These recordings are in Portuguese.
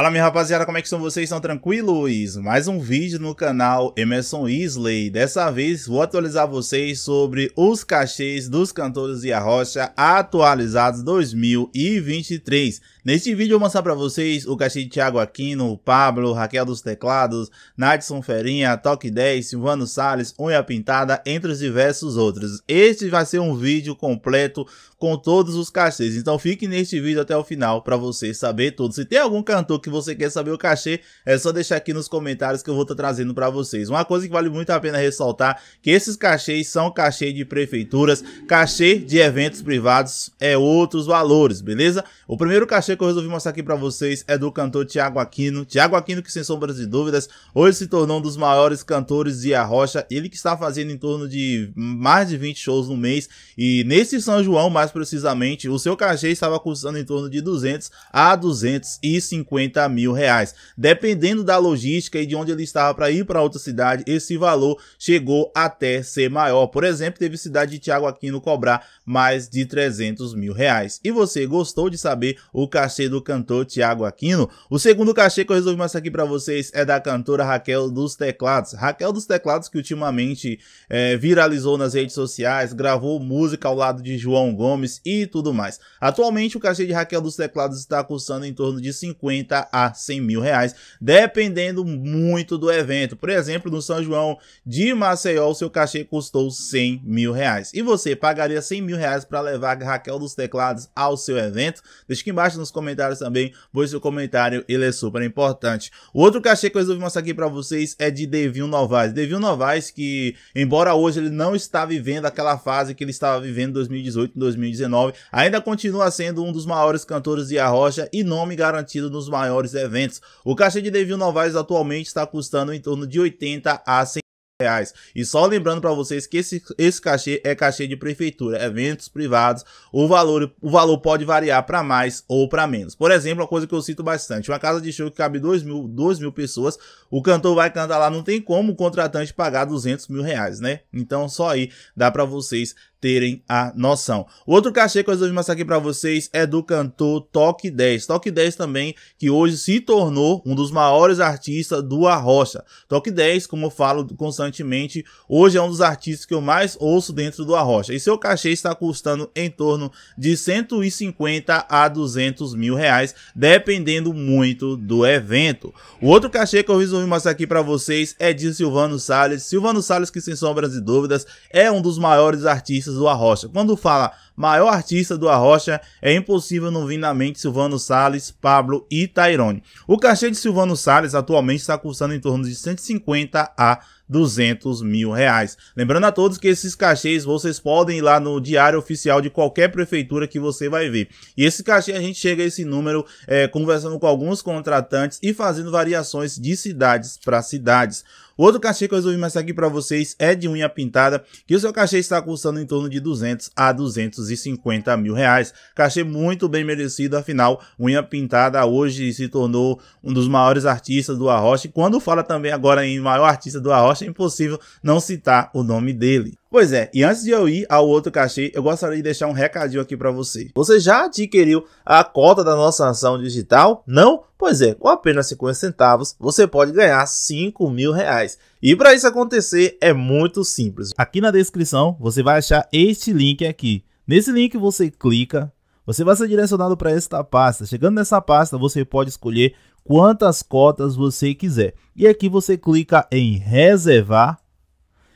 Fala minha rapaziada, como é que estão vocês? Estão tranquilos? Mais um vídeo no canal Emerson Isley. Dessa vez vou atualizar vocês sobre os cachês dos cantores de rocha atualizados 2023. Neste vídeo eu vou mostrar para vocês o cachê de Thiago Aquino, Pablo, Raquel dos Teclados, Nadson Ferinha, Toque 10, Silvano Sales, Unha Pintada, entre os diversos outros. Este vai ser um vídeo completo com todos os cachês, então fique neste vídeo até o final para você saber tudo. Se tem algum cantor que que você quer saber o cachê, é só deixar aqui nos comentários que eu vou estar tá trazendo para vocês. Uma coisa que vale muito a pena ressaltar, que esses cachês são cachê de prefeituras, cachê de eventos privados é outros valores, beleza? O primeiro cachê que eu resolvi mostrar aqui para vocês é do cantor Tiago Aquino. Tiago Aquino que, sem sombras de dúvidas, hoje se tornou um dos maiores cantores de Arrocha. Ele que está fazendo em torno de mais de 20 shows no mês e nesse São João, mais precisamente, o seu cachê estava custando em torno de 200 a 250 30 mil reais. Dependendo da logística e de onde ele estava para ir para outra cidade, esse valor chegou até ser maior. Por exemplo, teve cidade de Tiago Aquino cobrar mais de 300 mil reais. E você gostou de saber o cachê do cantor Tiago Aquino? O segundo cachê que eu resolvi mostrar aqui para vocês é da cantora Raquel dos Teclados. Raquel dos Teclados que ultimamente é, viralizou nas redes sociais, gravou música ao lado de João Gomes e tudo mais. Atualmente o cachê de Raquel dos Teclados está custando em torno de 50 a 100 mil reais, dependendo muito do evento. Por exemplo, no São João de Maceió, o seu cachê custou 100 mil reais. E você pagaria 100 mil reais para levar Raquel dos Teclados ao seu evento? Deixa aqui embaixo nos comentários também, pois seu comentário ele é super importante. O outro cachê que eu resolvi mostrar aqui para vocês é de Devil Novaes. Devil Novaes que, embora hoje ele não está vivendo aquela fase que ele estava vivendo em 2018 e 2019, ainda continua sendo um dos maiores cantores de arrocha e nome garantido nos maiores maiores eventos. O cachê de Devil Novaes atualmente está custando em torno de 80 a 100 reais. E só lembrando para vocês que esse, esse cachê é cachê de prefeitura, eventos privados, o valor, o valor pode variar para mais ou para menos. Por exemplo, uma coisa que eu cito bastante, uma casa de show que cabe 2 mil, mil pessoas, o cantor vai cantar lá, não tem como o contratante pagar 200 mil reais, né? Então só aí dá para vocês terem a noção. O outro cachê que eu resolvi mostrar aqui para vocês é do cantor Toque 10. Toque 10 também, que hoje se tornou um dos maiores artistas do Arrocha. Toque 10, como eu falo constantemente, hoje é um dos artistas que eu mais ouço dentro do Arrocha. E seu cachê está custando em torno de 150 a 200 mil reais, dependendo muito do evento. O outro cachê que eu resolvi mostrar aqui para vocês é de Silvano Salles. Silvano Salles, que sem sombras e dúvidas, é um dos maiores artistas artistas do Arrocha. Quando fala maior artista do Arrocha, é impossível não vir na mente Silvano Salles, Pablo e Tairone. O cachê de Silvano Salles atualmente está custando em torno de 150 a 200 mil reais. Lembrando a todos que esses cachês vocês podem ir lá no diário oficial de qualquer prefeitura que você vai ver. E esse cachê a gente chega a esse número é, conversando com alguns contratantes e fazendo variações de cidades para cidades. Outro cachê que eu resolvi mostrar aqui para vocês é de unha pintada, que o seu cachê está custando em torno de 200 a 250 mil reais. Cachê muito bem merecido, afinal, unha pintada hoje se tornou um dos maiores artistas do Arroche. Quando fala também agora em maior artista do Arroche, acho impossível não citar o nome dele. Pois é, e antes de eu ir ao outro cachê, eu gostaria de deixar um recadinho aqui para você. Você já adquiriu a cota da nossa ação digital? Não? Pois é, com apenas 50 centavos, você pode ganhar 5 mil reais. E para isso acontecer, é muito simples. Aqui na descrição, você vai achar este link aqui. Nesse link você clica, você vai ser direcionado para esta pasta. Chegando nessa pasta, você pode escolher quantas cotas você quiser. E aqui você clica em reservar.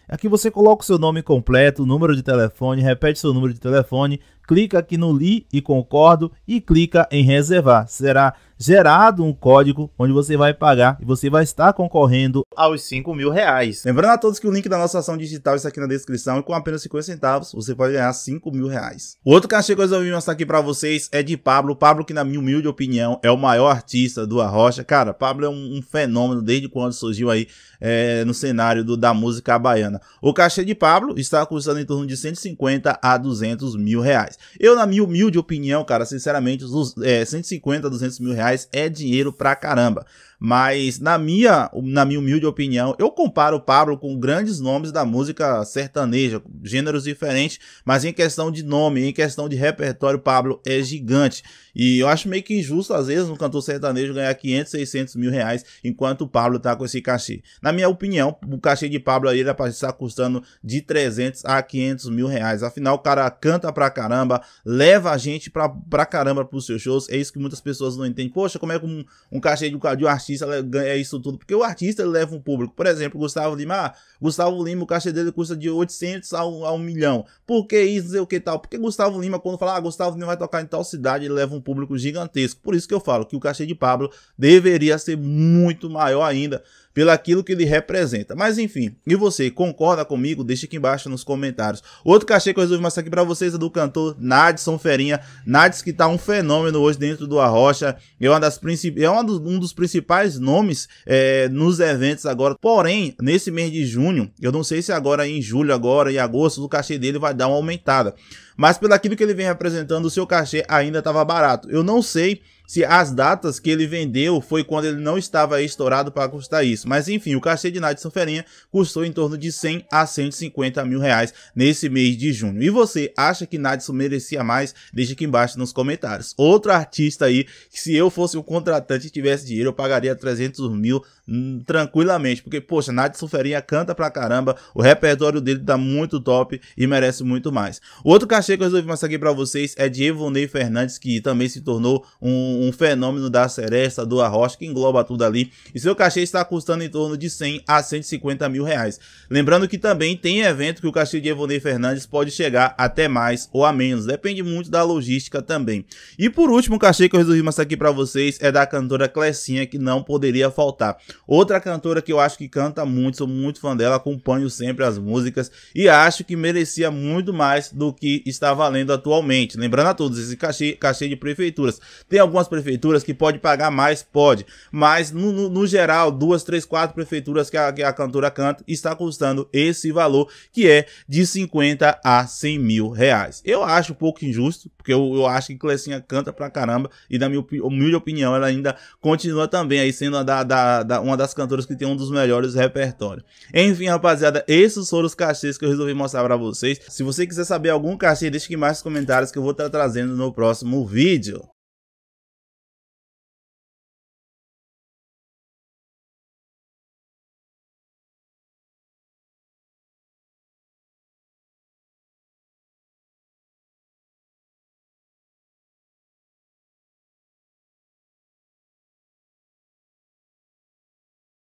Aqui você coloca o seu nome completo, número de telefone, repete seu número de telefone clica aqui no Li e Concordo e clica em Reservar. Será gerado um código onde você vai pagar e você vai estar concorrendo aos 5 mil reais. Lembrando a todos que o link da nossa ação digital está aqui na descrição e com apenas 50 centavos você pode ganhar 5 mil reais. O outro cachê que eu resolvi mostrar aqui para vocês é de Pablo. Pablo que na minha humilde opinião é o maior artista do Arrocha. Cara, Pablo é um, um fenômeno desde quando surgiu aí é, no cenário do, da música baiana. O cachê de Pablo está custando em torno de 150 a 200 mil reais reais. Eu, na minha humilde opinião, cara, sinceramente, os, é, 150 a 200 mil reais é dinheiro pra caramba. Mas, na minha, na minha humilde opinião, eu comparo o Pablo com grandes nomes da música sertaneja, gêneros diferentes, mas em questão de nome, em questão de repertório, Pablo é gigante. E eu acho meio que injusto, às vezes, um cantor sertanejo ganhar 500, 600 mil reais, enquanto o Pablo tá com esse cachê. Na minha opinião, o cachê de Pablo aí era pra estar custando de 300 a 500 mil reais. Afinal, o cara canta pra caramba, leva a gente pra, pra caramba pros seus shows. É isso que muitas pessoas não entendem. Poxa, como é que um, um cachê de de um artista artista ganha isso tudo, porque o artista leva um público. Por exemplo, Gustavo Lima, ah, Gustavo Lima, o cachê dele custa de 800 a 1, milhão. Por que isso, não sei o que tal? Porque Gustavo Lima, quando fala, ah, Gustavo Lima vai tocar em tal cidade, ele leva um público gigantesco. Por isso que eu falo que o cachê de Pablo deveria ser muito maior ainda pelo aquilo que ele representa. Mas enfim, e você concorda comigo? Deixa aqui embaixo nos comentários. Outro cachê que eu resolvi mostrar aqui para vocês é do cantor Nadson Ferinha. Nades que tá um fenômeno hoje dentro do Arrocha. É, uma das é uma um dos principais nomes é, nos eventos agora. Porém, nesse mês de junho, eu não sei se agora é em julho, agora em agosto, o cachê dele vai dar uma aumentada. Mas pelo aquilo que ele vem representando, o seu cachê ainda estava barato. Eu não sei se as datas que ele vendeu foi quando ele não estava estourado para custar isso. Mas enfim, o cachê de Nadson Ferinha custou em torno de 100 a 150 mil reais nesse mês de junho. E você acha que Nadson merecia mais? Deixa aqui embaixo nos comentários. Outro artista aí, que se eu fosse um contratante e tivesse dinheiro, eu pagaria 300 mil Hum, tranquilamente, porque, poxa, Nath Suferinha canta pra caramba, o repertório dele tá muito top e merece muito mais. O outro cachê que eu resolvi mostrar aqui pra vocês é de Evonei Fernandes, que também se tornou um, um fenômeno da Seresta, do Arrocha, que engloba tudo ali, e seu cachê está custando em torno de 100 a 150 mil reais. Lembrando que também tem evento que o cachê de Evonei Fernandes pode chegar até mais ou a menos, depende muito da logística também. E por último, o cachê que eu resolvi mostrar aqui pra vocês é da cantora Clecinha, que não poderia faltar. Outra cantora que eu acho que canta muito, sou muito fã dela, acompanho sempre as músicas e acho que merecia muito mais do que está valendo atualmente. Lembrando a todos, esse cachê, cachê de prefeituras. Tem algumas prefeituras que pode pagar mais, pode, mas no, no, no geral, duas, três, quatro prefeituras que a, que a cantora canta está custando esse valor que é de 50 a 100 mil reais. Eu acho um pouco injusto, porque eu, eu acho que Clecinha canta pra caramba e na minha humilde opinião ela ainda continua também aí sendo da, da, da uma das cantoras que tem um dos melhores repertórios. Enfim, rapaziada, esses foram os cachês que eu resolvi mostrar pra vocês. Se você quiser saber algum cachê, deixe aqui mais nos comentários que eu vou estar tá trazendo no próximo vídeo.